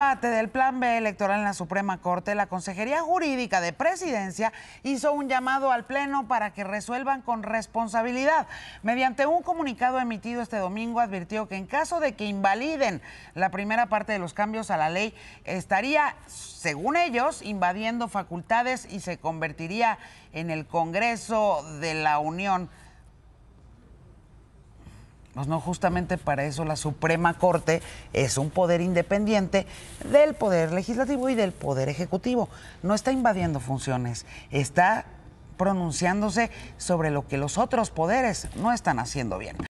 debate del Plan B electoral en la Suprema Corte, la Consejería Jurídica de Presidencia hizo un llamado al Pleno para que resuelvan con responsabilidad. Mediante un comunicado emitido este domingo advirtió que en caso de que invaliden la primera parte de los cambios a la ley, estaría, según ellos, invadiendo facultades y se convertiría en el Congreso de la Unión. Pues no, justamente para eso la Suprema Corte es un poder independiente del Poder Legislativo y del Poder Ejecutivo. No está invadiendo funciones, está pronunciándose sobre lo que los otros poderes no están haciendo bien.